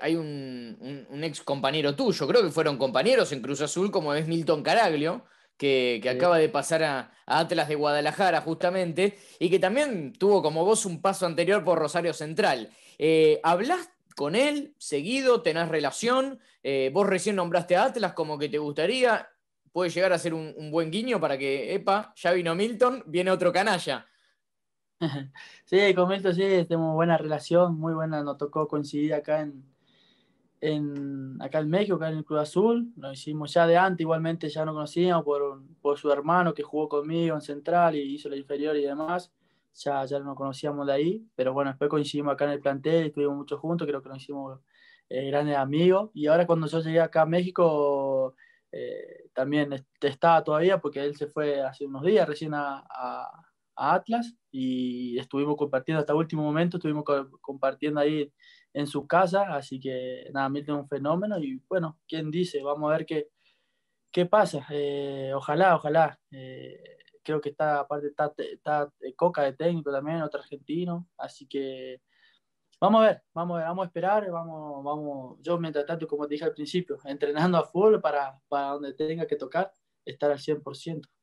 Hay un, ex compañero tuyo, creo que fueron compañeros en Cruz Azul, como es Milton Caraglio, que, acaba de pasar a, Atlas de Guadalajara justamente, y que también tuvo como vos un paso anterior por Rosario Central. Eh, Hablas con él seguido? ¿Tenés relación? Eh, vos recién nombraste a Atlas como que te gustaría. Puede llegar a ser un, un buen guiño para que, epa, ya vino Milton, viene otro canalla. Sí, con Milton sí, tenemos buena relación, muy buena, nos tocó coincidir acá en, en, acá en México, acá en el Club Azul, lo hicimos ya de antes, igualmente ya no conocíamos por, por su hermano que jugó conmigo en Central y hizo la inferior y demás, ya, ya no conocíamos de ahí, pero bueno, después coincidimos acá en el plantel, estuvimos mucho juntos, creo que nos hicimos eh, grandes amigos, y ahora cuando yo llegué acá a México, eh, también estaba todavía porque él se fue hace unos días recién a Atlas y estuvimos compartiendo hasta el último momento, estuvimos compartiendo ahí en su casa, así que nada, Milton es un fenómeno y bueno, quién dice, vamos a ver qué, qué pasa, eh, ojalá, ojalá, eh, creo que está, aparte está, eh, Coca de técnico también, otro argentino, así que vamos a ver, vamos a esperar, vamos, vamos, yo mientras tanto, como te dije al principio, entrenando a full para, para donde tenga que tocar, estar al 100%.